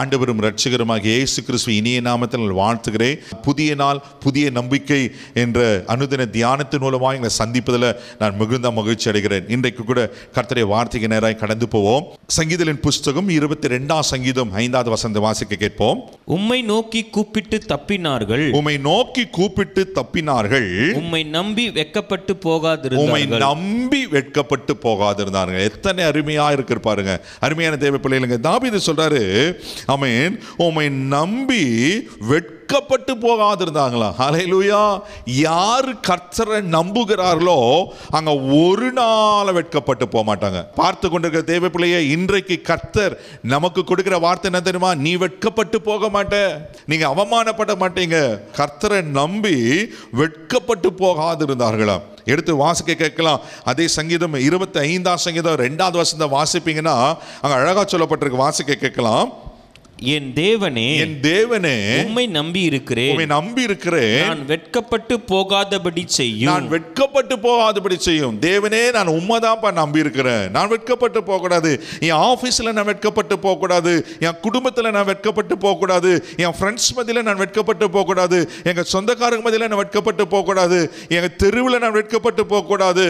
ஆண்டவரும் ரட்சகருமாக இயேசு கிறிஸ்துவ இனிய நாமத்தில் வாழ்த்துகிறேன் புதிய நாள் புதிய நம்பிக்கை என்ற அனுதின தியானத்தின் மூலமாக எங்களை சந்திப்பதில் நான் மிகுந்த மகிழ்ச்சி அடைகிறேன் இன்றைக்கு கூட கர்த்தரை வார்த்தைக்கு நேராக கடந்து போவோம் சங்கீதலின் புஸ்தகம் இருபத்தி ரெண்டாம் சங்கீதம் ஐந்தாவது வசந்த வாசிக்க கேட்போம் உம்மை நோக்கி கூப்பிட்டு தப்பினார்கள் உம்மை நோக்கி கூப்பிட்டு தப்பினார்கள் உம்மை நம்பி வெட்கப்பட்டு போகாது உம்மை நம்பி வெட்கப்பட்டு போகாதிருந்தார்கள் எத்தனை அருமையா இருக்கு பாருங்க அருமையான தேவை பிள்ளைகளுங்க தாபி இது சொல்றாரு அமீன் உம்மை நம்பி வெட்க வெட்கப்பட்டு போகாதிருந்தாங்களா அலையிலூயா யார் கர்த்தரை நம்புகிறார்களோ அங்கே ஒரு நாள் வெட்கப்பட்டு போக மாட்டாங்க பார்த்து கொண்டிருக்கிற தேவ பிள்ளைய இன்றைக்கு கர்த்தர் நமக்கு கொடுக்கிற வார்த்தை என்ன தெரியுமா நீ வெட்கப்பட்டு போக மாட்ட நீங்கள் அவமானப்பட மாட்டீங்க கர்த்தரை நம்பி வெட்கப்பட்டு போகாதிருந்தார்களா எடுத்து வாசிக்க கேட்கலாம் அதே சங்கீதம் இருபத்தி ஐந்தாம் சங்கீதம் ரெண்டாவது வருஷத்தை வாசிப்பீங்கன்னா அங்கே அழகாக சொல்லப்பட்டிருக்கு வாசிக்க கேட்கலாம் என் தேவனே என் தேவனே உம்மை நம்பி இருக்கிறேன் உம்மை நம்பி இருக்கிறேன் நான் வெட்கப்பட்டு போகாதபடி செய்யும் நான் வெட்கப்பட்டு போகாதபடி செய்யும் தேவனே நான் உம்மை தான்ப்பா நம்பி இருக்கிறேன் நான் வெட்கப்பட்டு போகக்கூடாது என் ஆஃபீஸில் நான் வெட்கப்பட்டு போகக்கூடாது என் குடும்பத்தில் நான் வெட்கப்பட்டு போகக்கூடாது என் ஃப்ரெண்ட்ஸ் மதியில் நான் வெட்கப்பட்டு போகக்கூடாது எங்கள் சொந்தக்காரங்க மதியில் நான் வெட்கப்பட்டு போகக்கூடாது எங்கள் தெருவில் நான் வெட்கப்பட்டு போகக்கூடாது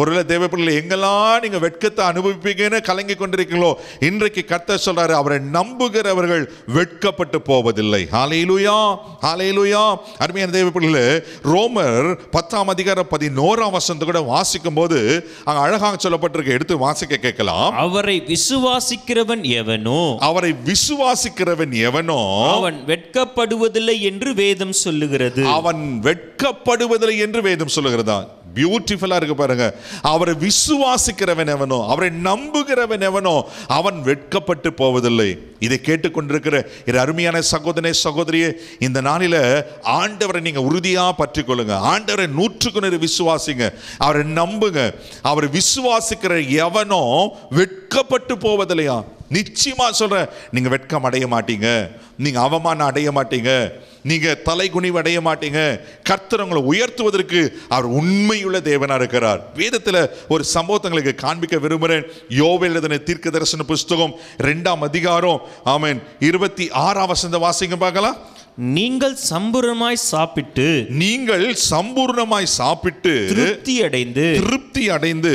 ஒருவேளை தேவ பிள்ளை எங்கெல்லாம் நீங்கள் வெட்கத்தை அனுபவிப்பீங்கன்னு கலங்கி கொண்டிருக்கீங்களோ இன்றைக்கு கத்த சொல்கிறாரு அவரை நம்புகிறவர்கள் வெட்கப்பட்டு போவதில்லை ஹாலையிலுயா ஹாலையிலுயா அருமையான தேவ பிள்ளை ரோமர் பத்தாம் அதிகார பதினோராம் வசந்த கூட வாசிக்கும் போது அங்கே அழகாக சொல்லப்பட்டிருக்க எடுத்து வாசிக்க கேட்கலாம் அவரை விசுவாசிக்கிறவன் எவனோ அவரை விசுவாசிக்கிறவன் எவனோ அவன் வெட்கப்படுவதில்லை என்று வேதம் சொல்லுகிறது அவன் வெட்கப்படுவதில்லை என்று வேதம் சொல்லுகிறதான் பியூட்டிஃபுல்லாக இருக்க பாருங்க அவரை விசுவாசிக்கிறவன் எவனோ அவரை நம்புகிறவன் எவனோ அவன் வெட்கப்பட்டு போவதில்லை இதை கேட்டுக்கொண்டிருக்கிற இரு அருமையான சகோதரனே சகோதரியே இந்த நாளில் ஆண்டவரை நீங்கள் உறுதியாக பற்றி கொள்ளுங்கள் ஆண்டவரை நூற்றுக்கு நிறைய விசுவாசிங்க அவரை நம்புங்க அவரை விசுவாசிக்கிற எவனோ வெட்கப்பட்டு போவதில்லையா நிச்சயமாக சொல்கிறேன் நீங்கள் வெட்கம் அடைய மாட்டீங்க நீங்கள் அவமானம் அடைய மாட்டீங்க நீங்கள் தலைகுனிவு அடைய மாட்டீங்க கர்த்தரங்களை உயர்த்துவதற்கு அவர் உண்மையுள்ள தேவனாக இருக்கிறார் வேதத்தில் ஒரு சம்பவத்தங்களுக்கு காண்பிக்க விரும்புகிறேன் யோவேல் எழுதின தீர்க்க தரிசன புஸ்தகம் ரெண்டாம் அதிகாரம் ஆமேன் இருபத்தி ஆறாம் வசந்த வாசிங்க பார்க்கலாம் நீங்கள் சம்பூர்ணமாய் சாப்பிட்டு நீங்கள் சம்பூர்ணமாய் சாப்பிட்டு திருப்தி அடைந்து திருப்தி அடைந்து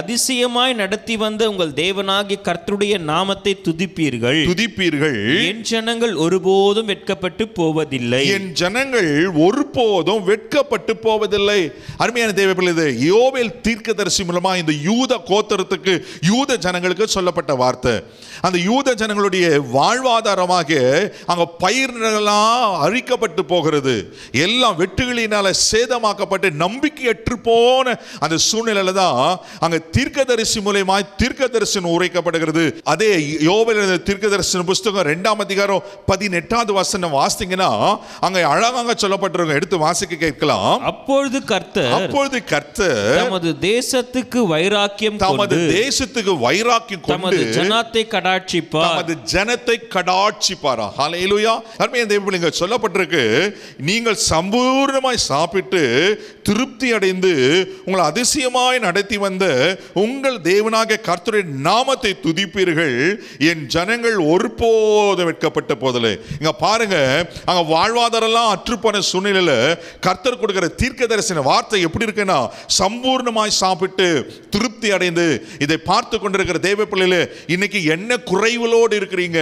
அதிசயமாய் நடத்தி வந்த உங்கள் தேவனாகிய கர்த்தருடைய நாமத்தை துதிப்பீர்கள் துதிப்பீர்கள் என் ஜனங்கள் ஒருபோதும் வெட்கப்பட்டு போவதில்லை என் ஜனங்கள் ஒருபோதும் வெட்கப்பட்டு போவதில்லை அருமையான தேவ பிள்ளை யோவேல் தீர்க்கதரிசி மூலமா இந்த யூத கோத்தரத்துக்கு யூத ஜனங்களுக்கு சொல்லப்பட்ட வார்த்தை அந்த யூத ஜனங்களுடைய வாழ்வாதாரமாக அங்க பயிர்களாம் எல்லாம் அழிக்கப்பட்டு போகிறது எல்லாம் வெட்டுகளினால் சேதமாக்கப்பட்டு நம்பிக்கையற்று போன அந்த சூழ்நிலையில தான் அங்கே தீர்க்கதரிசி மூலியமாய் தீர்க்கதரிசனம் உரைக்கப்படுகிறது அதே யோபில் தீர்க்கதரிசன புஸ்தகம் ரெண்டாம் அதிகாரம் பதினெட்டாவது வசனம் வாசித்தீங்கன்னா அங்கே அழகாக சொல்லப்பட்டிருக்கும் எடுத்து வாசிக்க கேட்கலாம் அப்பொழுது கர்த்த அப்பொழுது கர்த்த தமது தேசத்துக்கு வைராக்கியம் தமது தேசத்துக்கு வைராக்கியம் கொண்டு ஜனத்தை கடாட்சிப்பார் தமது ஜனத்தை கடாட்சிப்பாரா ஹalleluya அருமையான தேவ பிள்ளைங்க சொல்லப்பட்டிருக்கு நீங்கள் சம்பூர்ணமாய் சாப்பிட்டு திருப்தி அடைந்து உங்களை அதிசயமாய் நடத்தி வந்த உங்கள் தேவனாக கர்த்தருடைய நாமத்தை துதிப்பீர்கள் என் ஜனங்கள் ஒருபோதும் வெட்கப்பட்ட போதில்லை இங்கே பாருங்க அங்கே வாழ்வாதாரம்லாம் அற்றுப்போன சூழ்நிலையில் கர்த்தர் கொடுக்குற தீர்க்க தரிசன வார்த்தை எப்படி இருக்குன்னா சம்பூர்ணமாய் சாப்பிட்டு திருப்தி அடைந்து இதை பார்த்து கொண்டிருக்கிற தேவ பிள்ளையில் இன்னைக்கு என்ன குறைவுகளோடு இருக்கிறீங்க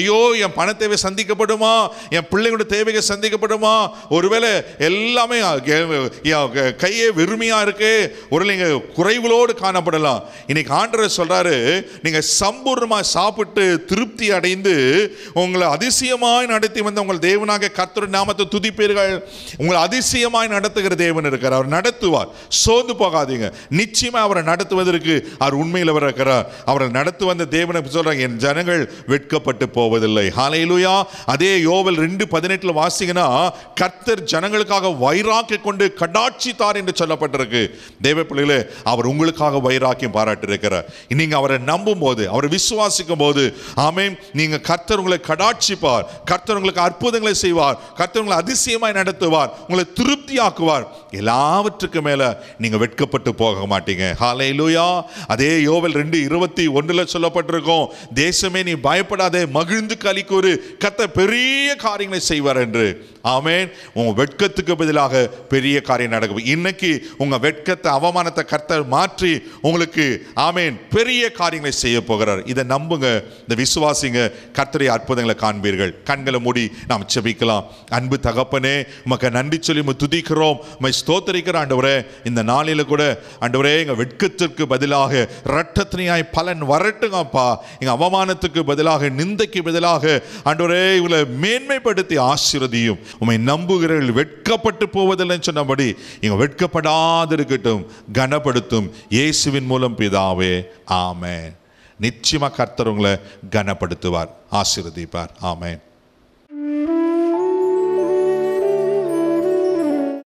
ஐயோ என் பண தேவை சந்திக்கப்படுமா என் பிள்ளைங்களோட தேவைகள் சந்திக்கப்படுமா ஒருவேளை எல்லாமே கையே வெறுமையாக இருக்கு ஒரு நீங்கள் குறைவுகளோடு காணப்படலாம் இன்னைக்கு ஆண்டரை சொல்கிறாரு நீங்கள் சம்பூர்ணமாக சாப்பிட்டு திருப்தி அடைந்து உங்களை அதிசயமாய் நடத்தி வந்த உங்கள் தேவனாக கத்திர நாமத்தை துதிப்பீர்கள் உங்களை அதிசயமாய் நடத்துகிற தேவன் இருக்கார் அவர் நடத்துவார் சோர்ந்து போகாதீங்க நிச்சயமாக அவரை நடத்துவதற்கு அவர் உண்மையில் அவர் இருக்கிறார் அவரை நடத்து வந்த தேவனை சொல்கிறாங்க என் ஜனங்கள் வெட்கப்பட்டு போவதில்லை ஹாலையிலுயா அதே யோவல் ரெண்டு பதினெட்டில் வாசிங்கன்னா கர்த்தர் ஜனங்களுக்காக வைராக்கி கொண்டு கடா ரட்சித்தார் என்று சொல்லப்பட்டிருக்கு தேவ பிள்ளைகளே அவர் உங்களுக்காக வைராக்கியம் பாராட்டியிருக்கிறார் நீங்க அவரை நம்பும் போது அவரை விசுவாசிக்கும் போது ஆமே நீங்க கர்த்தர் உங்களை கடாட்சிப்பார் கர்த்தர் உங்களுக்கு அற்புதங்களை செய்வார் கர்த்தவங்களை அதிசயமாய் நடத்துவார் உங்களை திருப்தியாக்குவார் எல்லாவற்றுக்கு மேல நீங்க வெட்கப்பட்டு போக மாட்டீங்க ஹாலே லூயா அதே யோவல் ரெண்டு இருபத்தி ஒன்றுல சொல்லப்பட்டிருக்கோம் தேசமே நீ பயப்படாதே மகிழ்ந்து ஒரு கத்த பெரிய காரியங்களை செய்வார் என்று ஆமேன் உங்கள் வெட்கத்துக்கு பதிலாக பெரிய காரியம் நடக்கும் இன்னைக்கு உங்கள் வெட்கத்தை அவமானத்தை கர்த்தர் மாற்றி உங்களுக்கு ஆமேன் பெரிய காரியங்களை செய்ய போகிறார் இதை நம்புங்க இந்த விசுவாசிங்க கர்த்தரை அற்புதங்களை காண்பீர்கள் கண்களை மூடி நாம் செபிக்கலாம் அன்பு தகப்பனே உமக்கு நன்றி சொல்லி உமை துதிக்கிறோம் உமை ஸ்தோத்தரிக்கிற ஆண்டவரே இந்த நாளில் கூட ஆண்டவரே எங்கள் வெட்கத்திற்கு பதிலாக ரட்டத்தினியாய் பலன் வரட்டுங்கப்பா எங்கள் அவமானத்துக்கு பதிலாக நிந்தைக்கு பதிலாக ஆண்டவரே இவளை மேன்மைப்படுத்தி ஆசிரதியும் உமை நம்புகிறவர்கள் வெட்கப்பட்டு போவதில்லைன்னு சொன்னபடி இங்க வெட்கப்படாதிருக்கட்டும் கனப்படுத்தும் இயேசுவின் மூலம் பிதாவே ஆமே நிச்சயமாக கர்த்தர் உங்களை கனப்படுத்துவார் ஆசிர்வதிப்பார் ஆமேன்